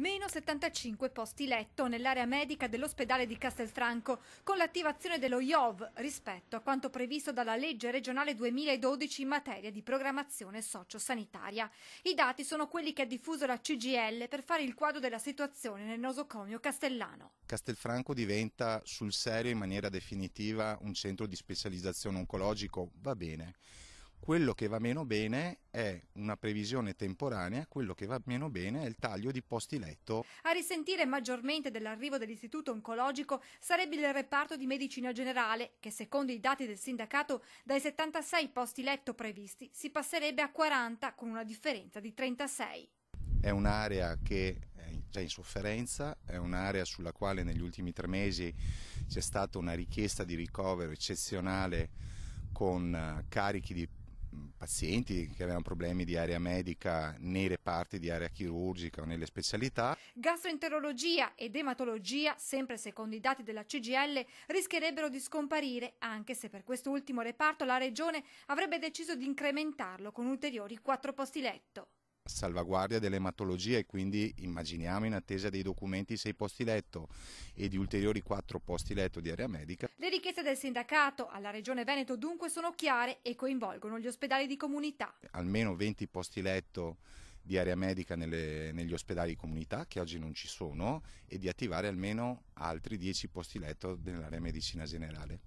Meno 75 posti letto nell'area medica dell'ospedale di Castelfranco con l'attivazione dello IOV rispetto a quanto previsto dalla legge regionale 2012 in materia di programmazione sociosanitaria. I dati sono quelli che ha diffuso la CGL per fare il quadro della situazione nel nosocomio castellano. Castelfranco diventa sul serio in maniera definitiva un centro di specializzazione oncologico, va bene. Quello che va meno bene è una previsione temporanea, quello che va meno bene è il taglio di posti letto. A risentire maggiormente dell'arrivo dell'istituto oncologico sarebbe il reparto di medicina generale, che secondo i dati del sindacato dai 76 posti letto previsti si passerebbe a 40 con una differenza di 36. È un'area che è eh, già in sofferenza, è un'area sulla quale negli ultimi tre mesi c'è stata una richiesta di ricovero eccezionale con eh, carichi di pazienti che avevano problemi di area medica nei reparti di area chirurgica o nelle specialità. Gastroenterologia ed ematologia, sempre secondo i dati della CGL, rischierebbero di scomparire, anche se per quest'ultimo reparto la Regione avrebbe deciso di incrementarlo con ulteriori quattro posti letto salvaguardia dell'ematologia e quindi immaginiamo in attesa dei documenti sei posti letto e di ulteriori quattro posti letto di area medica. Le richieste del sindacato alla Regione Veneto dunque sono chiare e coinvolgono gli ospedali di comunità. Almeno 20 posti letto di area medica nelle, negli ospedali di comunità che oggi non ci sono e di attivare almeno altri 10 posti letto nell'area medicina generale.